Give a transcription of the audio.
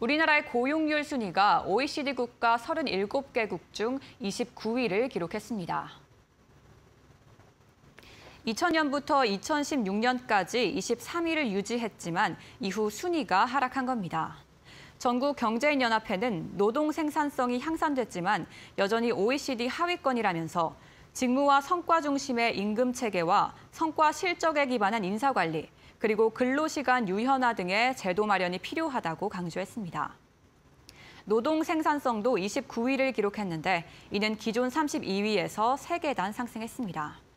우리나라의 고용률 순위가 OECD 국가 37개국 중 29위를 기록했습니다. 2000년부터 2016년까지 23위를 유지했지만 이후 순위가 하락한 겁니다. 전국 경제인연합회는 노동 생산성이 향상됐지만 여전히 OECD 하위권이라면서 직무와 성과 중심의 임금 체계와 성과 실적에 기반한 인사 관리, 그리고 근로시간 유연화 등의 제도 마련이 필요하다고 강조했습니다. 노동 생산성도 29위를 기록했는데 이는 기존 32위에서 3계단 상승했습니다.